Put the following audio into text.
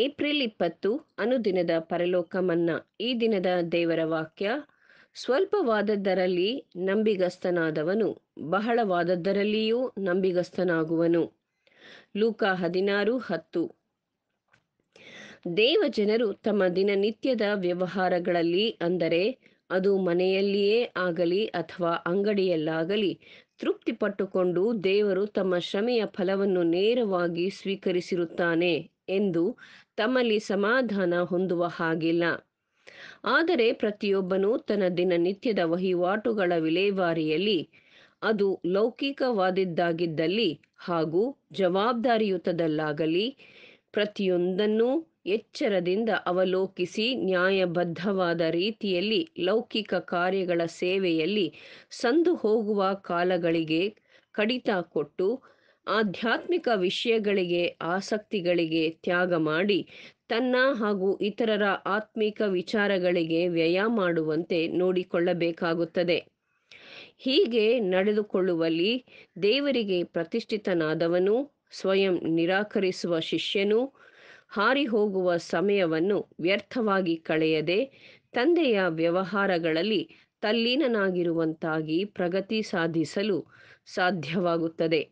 April ಇಪ್ಪತ್ತು ಅನುದಿನದ ಪರಲೋಕ ಮನ್ನಾ ಈ ದಿನದ ದೇವರ ವಾಕ್ಯ ಸ್ವಲ್ಪವಾದದ್ದರಲ್ಲಿ ನಂಬಿಗಸ್ತನಾದವನು ಬಹಳವಾದದ್ದರಲ್ಲಿಯೂ ನಂಬಿಗಸ್ತನಾಗುವನು ಲೂಕ ಹದಿನಾರು ಹತ್ತು ದೇವ ಜನರು ತಮ್ಮ ದಿನನಿತ್ಯದ ವ್ಯವಹಾರಗಳಲ್ಲಿ ಅಂದರೆ ಅದು ಮನೆಯಲ್ಲಿಯೇ ಆಗಲಿ ಅಥವಾ ಅಂಗಡಿಯಲ್ಲಾಗಲಿ ತೃಪ್ತಿಪಟ್ಟುಕೊಂಡು ದೇವರು ತಮ್ಮ ಶ್ರಮೆಯ ಫಲವನ್ನು ನೇರವಾಗಿ ಸ್ವೀಕರಿಸಿರುತ್ತಾನೆ ಎಂದು ತಮ್ಮಲ್ಲಿ ಸಮಾಧಾನ ಹೊಂದುವ ಹಾಗಿಲ್ಲ ಆದರೆ ಪ್ರತಿಯೊಬ್ಬನೂ ತನ್ನ ದಿನನಿತ್ಯದ ವಹಿವಾಟುಗಳ ವಿಲೇವಾರಿಯಲ್ಲಿ ಅದು ಲೌಕಿಕವಾದಿದ್ದಾಗಿದ್ದಲ್ಲಿ ಹಾಗೂ ಜವಾಬ್ದಾರಿಯುತದಲ್ಲಾಗಲಿ ಪ್ರತಿಯೊಂದನ್ನೂ ಎಚ್ಚರದಿಂದ ಅವಲೋಕಿಸಿ ನ್ಯಾಯಬದ್ಧವಾದ ರೀತಿಯಲ್ಲಿ ಲೌಕಿಕ ಕಾರ್ಯಗಳ ಸೇವೆಯಲ್ಲಿ ಸಂದು ಹೋಗುವ ಕಾಲಗಳಿಗೆ ಕಡಿತ ಕೊಟ್ಟು ಆಧ್ಯಾತ್ಮಿಕ ವಿಷಯಗಳಿಗೆ ಆಸಕ್ತಿಗಳಿಗೆ ತ್ಯಾಗ ಮಾಡಿ ತನ್ನ ಹಾಗೂ ಇತರರ ಆತ್ಮಿಕ ವಿಚಾರಗಳಿಗೆ ವ್ಯಯ ಮಾಡುವಂತೆ ನೋಡಿಕೊಳ್ಳಬೇಕಾಗುತ್ತದೆ ಹೀಗೆ ನಡೆದುಕೊಳ್ಳುವಲ್ಲಿ ದೇವರಿಗೆ ಪ್ರತಿಷ್ಠಿತನಾದವನು ಸ್ವಯಂ ನಿರಾಕರಿಸುವ ಶಿಷ್ಯನು ಹಾರಿ ಹೋಗುವ ಸಮಯವನ್ನು ವ್ಯರ್ಥವಾಗಿ ಕಳೆಯದೆ ತಂದೆಯ ವ್ಯವಹಾರಗಳಲ್ಲಿ ತಲ್ಲೀನನಾಗಿರುವಂತಾಗಿ ಪ್ರಗತಿ ಸಾಧಿಸಲು ಸಾಧ್ಯವಾಗುತ್ತದೆ